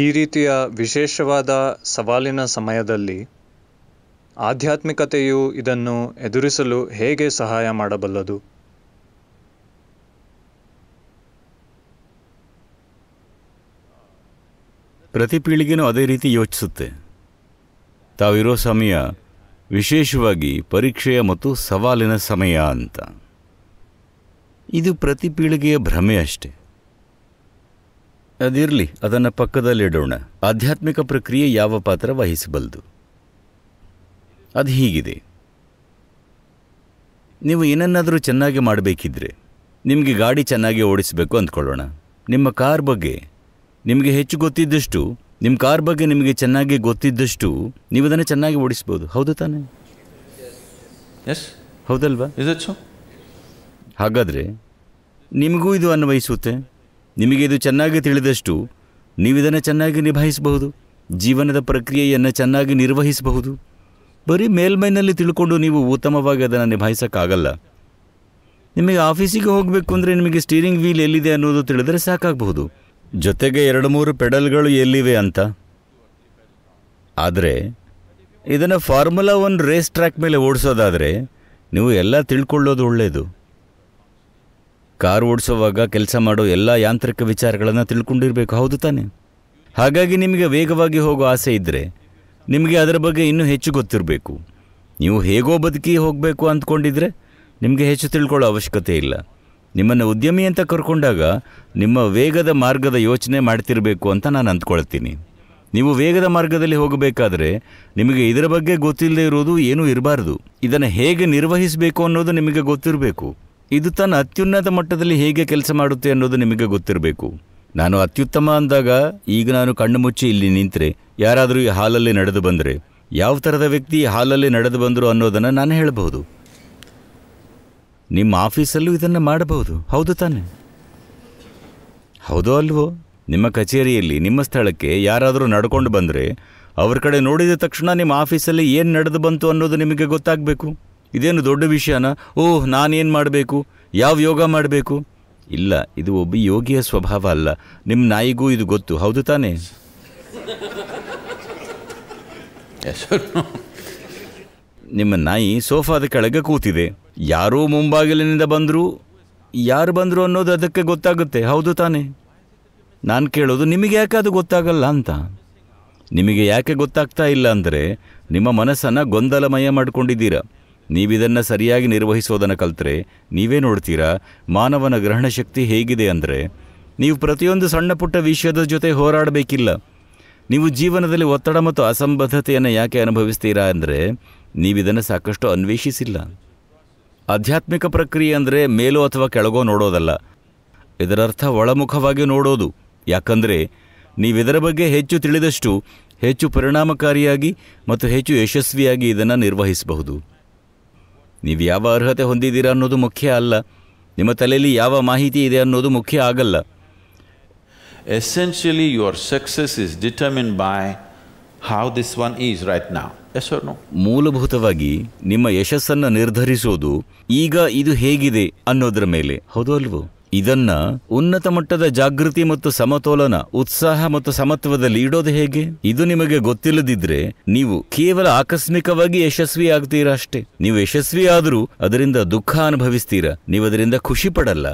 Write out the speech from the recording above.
ಈ ರೀತಿಯ ವಿಶೇಷವಾದ ಸವಾಲಿನ ಸಮಯದಲ್ಲಿ ಆಧ್ಯಾತ್ಮಿಕತೆಯು ಇದನ್ನು ಎದುರಿಸಲು ಹೇಗೆ ಸಹಾಯ ಮಾಡಬಲ್ಲದು ಪ್ರತಿ ಪೀಳಿಗೆನೂ ಅದೇ ರೀತಿ ಯೋಚಿಸುತ್ತೆ ತಾವಿರೋ ಸಮಯ ವಿಶೇಷವಾಗಿ ಪರೀಕ್ಷೆಯ ಮತ್ತು ಸವಾಲಿನ ಸಮಯ ಅಂತ ಇದು ಪ್ರತಿ ಪೀಳಿಗೆಯ ಭ್ರಮೆ ಅಷ್ಟೇ ಅದಿರಲಿ ಅದನ್ನು ಪಕ್ಕದಲ್ಲಿಡೋಣ ಆಧ್ಯಾತ್ಮಿಕ ಪ್ರಕ್ರಿಯೆ ಯಾವ ಪಾತ್ರ ವಹಿಸಬಲ್ಲದು ಅದು ಹೀಗಿದೆ ನೀವು ಏನನ್ನಾದರೂ ಚೆನ್ನಾಗಿ ಮಾಡಬೇಕಿದ್ರೆ ನಿಮಗೆ ಗಾಡಿ ಚೆನ್ನಾಗಿ ಓಡಿಸಬೇಕು ಅಂದ್ಕೊಳ್ಳೋಣ ನಿಮ್ಮ ಕಾರ್ ಬಗ್ಗೆ ನಿಮಗೆ ಹೆಚ್ಚು ಗೊತ್ತಿದ್ದಷ್ಟು ನಿಮ್ಮ ಕಾರ್ ಬಗ್ಗೆ ನಿಮಗೆ ಚೆನ್ನಾಗಿ ಗೊತ್ತಿದ್ದಷ್ಟು ನೀವು ಅದನ್ನು ಚೆನ್ನಾಗಿ ಓಡಿಸ್ಬೋದು ಹೌದು ತಾನೇ ಎಸ್ ಹೌದಲ್ವಾ ಹಾಗಾದರೆ ನಿಮಗೂ ಇದು ಅನ್ವಯಿಸುತ್ತೆ ನಿಮಗೆ ಇದು ಚೆನ್ನಾಗಿ ತಿಳಿದಷ್ಟು ನೀವಿದನ್ನು ಚೆನ್ನಾಗಿ ನಿಭಾಯಿಸಬಹುದು ಜೀವನದ ಪ್ರಕ್ರಿಯೆಯನ್ನು ಚೆನ್ನಾಗಿ ನಿರ್ವಹಿಸಬಹುದು ಬರೀ ಮೇಲ್ಮೈನಲ್ಲಿ ತಿಳ್ಕೊಂಡು ನೀವು ಉತ್ತಮವಾಗಿ ಅದನ್ನು ನಿಭಾಯಿಸೋಕ್ಕಾಗಲ್ಲ ನಿಮಗೆ ಆಫೀಸಿಗೆ ಹೋಗಬೇಕು ಅಂದರೆ ನಿಮಗೆ ಸ್ಟೀರಿಂಗ್ ವೀಲ್ ಎಲ್ಲಿದೆ ಅನ್ನೋದು ತಿಳಿದರೆ ಸಾಕಾಗಬಹುದು ಜೊತೆಗೆ ಎರಡು ಮೂರು ಪೆಡಲ್ಗಳು ಎಲ್ಲಿವೆ ಅಂತ ಆದರೆ ಇದನ್ನು ಫಾರ್ಮುಲಾ ಒನ್ ರೇಸ್ ಟ್ರ್ಯಾಕ್ ಮೇಲೆ ಓಡಿಸೋದಾದರೆ ನೀವು ಎಲ್ಲ ತಿಳ್ಕೊಳ್ಳೋದು ಒಳ್ಳೆಯದು ಕಾರ್ ಓಡಿಸುವಾಗ ಕೆಲಸ ಮಾಡೋ ಎಲ್ಲ ಯಾಂತ್ರಿಕ ವಿಚಾರಗಳನ್ನು ತಿಳ್ಕೊಂಡಿರಬೇಕು ಹೌದು ತಾನೆ ಹಾಗಾಗಿ ನಿಮಗೆ ವೇಗವಾಗಿ ಹೋಗೋ ಆಸೆ ಇದ್ದರೆ ನಿಮಗೆ ಅದರ ಬಗ್ಗೆ ಇನ್ನೂ ಹೆಚ್ಚು ಗೊತ್ತಿರಬೇಕು ನೀವು ಹೇಗೋ ಬದುಕಿ ಹೋಗಬೇಕು ಅಂದ್ಕೊಂಡಿದ್ರೆ ನಿಮಗೆ ಹೆಚ್ಚು ತಿಳ್ಕೊಳ್ಳೋ ಅವಶ್ಯಕತೆ ಇಲ್ಲ ನಿಮ್ಮನ್ನು ಉದ್ಯಮಿ ಅಂತ ಕರ್ಕೊಂಡಾಗ ನಿಮ್ಮ ವೇಗದ ಮಾರ್ಗದ ಯೋಚನೆ ಮಾಡ್ತಿರಬೇಕು ಅಂತ ನಾನು ಅಂದ್ಕೊಳ್ತೀನಿ ನೀವು ವೇಗದ ಮಾರ್ಗದಲ್ಲಿ ಹೋಗಬೇಕಾದ್ರೆ ನಿಮಗೆ ಇದರ ಬಗ್ಗೆ ಗೊತ್ತಿಲ್ಲದೆ ಇರೋದು ಏನೂ ಇರಬಾರ್ದು ಇದನ್ನು ಹೇಗೆ ನಿರ್ವಹಿಸಬೇಕು ಅನ್ನೋದು ನಿಮಗೆ ಗೊತ್ತಿರಬೇಕು ಇದು ತನ್ನ ಅತ್ಯುನ್ನತ ಮಟ್ಟದಲ್ಲಿ ಹೇಗೆ ಕೆಲಸ ಮಾಡುತ್ತೆ ಅನ್ನೋದು ನಿಮಗೆ ಗೊತ್ತಿರಬೇಕು ನಾನು ಅತ್ಯುತ್ತಮ ಅಂದಾಗ ಈಗ ನಾನು ಕಣ್ಣು ಮುಚ್ಚಿ ಇಲ್ಲಿ ನಿಂತರೆ ಯಾರಾದರೂ ಈ ಹಾಲಲ್ಲಿ ನಡೆದು ಬಂದರೆ ಯಾವ ಥರದ ವ್ಯಕ್ತಿ ಈ ಹಾಲಲ್ಲಿ ನಡೆದು ಬಂದರು ಅನ್ನೋದನ್ನು ನಾನು ಹೇಳಬಹುದು ನಿಮ್ಮ ಆಫೀಸಲ್ಲೂ ಇದನ್ನು ಮಾಡಬಹುದು ಹೌದು ತಾನೆ ಹೌದೋ ಅಲ್ವೋ ನಿಮ್ಮ ಕಚೇರಿಯಲ್ಲಿ ನಿಮ್ಮ ಸ್ಥಳಕ್ಕೆ ಯಾರಾದರೂ ನಡ್ಕೊಂಡು ಬಂದರೆ ಅವ್ರ ಕಡೆ ನೋಡಿದ ತಕ್ಷಣ ನಿಮ್ಮ ಆಫೀಸಲ್ಲಿ ಏನು ನಡೆದು ಬಂತು ಅನ್ನೋದು ನಿಮಗೆ ಗೊತ್ತಾಗಬೇಕು ಇದೇನು ದೊಡ್ಡ ವಿಷಯನ ಓಹ್ ನಾನೇನು ಮಾಡಬೇಕು ಯಾವ ಯೋಗ ಮಾಡಬೇಕು ಇಲ್ಲ ಇದು ಒಬ್ಬ ಯೋಗಿಯ ಸ್ವಭಾವ ಅಲ್ಲ ನಿಮ್ಮ ನಾಯಿಗೂ ಇದು ಗೊತ್ತು ಹೌದು ತಾನೇ ನಿಮ್ಮ ನಾಯಿ ಸೋಫಾದ ಕೆಳಗೆ ಕೂತಿದೆ ಯಾರೋ ಮುಂಬಾಗಿಲಿನಿಂದ ಬಂದರೂ ಯಾರು ಬಂದರು ಅನ್ನೋದು ಅದಕ್ಕೆ ಗೊತ್ತಾಗುತ್ತೆ ಹೌದು ತಾನೇ ನಾನು ಕೇಳೋದು ನಿಮಗೆ ಯಾಕೆ ಅದು ಗೊತ್ತಾಗಲ್ಲ ಅಂತ ನಿಮಗೆ ಯಾಕೆ ಗೊತ್ತಾಗ್ತಾ ಇಲ್ಲ ಅಂದರೆ ನಿಮ್ಮ ಮನಸ್ಸನ್ನು ಗೊಂದಲಮಯ ಮಾಡಿಕೊಂಡಿದ್ದೀರಾ ನೀವಿದನ್ನು ಸರಿಯಾಗಿ ನಿರ್ವಹಿಸೋದನ್ನು ಕಲ್ತರೆ ನೀವೇ ನೋಡ್ತೀರಾ ಮಾನವನ ಗ್ರಹಣ ಶಕ್ತಿ ಹೇಗಿದೆ ಅಂದರೆ ನೀವು ಪ್ರತಿಯೊಂದು ಸಣ್ಣ ಪುಟ್ಟ ವಿಷಯದ ಜೊತೆ ಹೋರಾಡಬೇಕಿಲ್ಲ ನೀವು ಜೀವನದಲ್ಲಿ ಒತ್ತಡ ಮತ್ತು ಅಸಂಬದ್ಧತೆಯನ್ನು ಯಾಕೆ ಅನುಭವಿಸ್ತೀರಾ ಅಂದರೆ ನೀವಿದನ್ನು ಸಾಕಷ್ಟು ಅನ್ವೇಷಿಸಿಲ್ಲ ಆಧ್ಯಾತ್ಮಿಕ ಪ್ರಕ್ರಿಯೆ ಅಂದರೆ ಮೇಲೋ ಅಥವಾ ಕೆಳಗೋ ನೋಡೋದಲ್ಲ ಇದರರ್ಥ ಒಳಮುಖವಾಗಿ ನೋಡೋದು ಯಾಕಂದರೆ ನೀವಿದರ ಬಗ್ಗೆ ಹೆಚ್ಚು ತಿಳಿದಷ್ಟು ಹೆಚ್ಚು ಪರಿಣಾಮಕಾರಿಯಾಗಿ ಮತ್ತು ಹೆಚ್ಚು ಯಶಸ್ವಿಯಾಗಿ ಇದನ್ನು ನಿರ್ವಹಿಸಬಹುದು ನೀವು ಯಾವ ಅರ್ಹತೆ ಹೊಂದಿದ್ದೀರಾ ಅನ್ನೋದು ಮುಖ್ಯ ಅಲ್ಲ ನಿಮ್ಮ ತಲೆಯಲ್ಲಿ ಯಾವ ಮಾಹಿತಿ ಇದೆ ಅನ್ನೋದು ಮುಖ್ಯ ಆಗಲ್ಲ essentially your success is determine by how this one is right now as no ಮೂಲಭೂತವಾಗಿ ನಿಮ್ಮ ಯಶಸ್ಸನ್ನು ನಿರ್ಧರಿಸೋದು ಈಗ ಇದು ಹೇಗಿದೆ ಅನ್ನೋದ್ರ ಮೇಲೆ ಹೌದು ಅಲ್ವೋ ಇದನ್ನ ಉನ್ನತ ಮಟ್ಟದ ಜಾಗೃತಿ ಮತ್ತು ಸಮತೋಲನ ಉತ್ಸಾಹ ಮತ್ತು ಸಮತ್ವದಲ್ಲಿ ಇಡೋದು ಹೇಗೆ ಇದು ನಿಮಗೆ ಗೊತ್ತಿಲ್ಲದಿದ್ರೆ ನೀವು ಕೇವಲ ಆಕಸ್ಮಿಕವಾಗಿ ಯಶಸ್ವಿ ಆಗ್ತೀರಾ ಅಷ್ಟೇ ನೀವು ಯಶಸ್ವಿ ಅದರಿಂದ ದುಃಖ ಅನುಭವಿಸ್ತೀರಾ ನೀವು ಅದರಿಂದ ಖುಷಿ ಪಡಲ್ಲ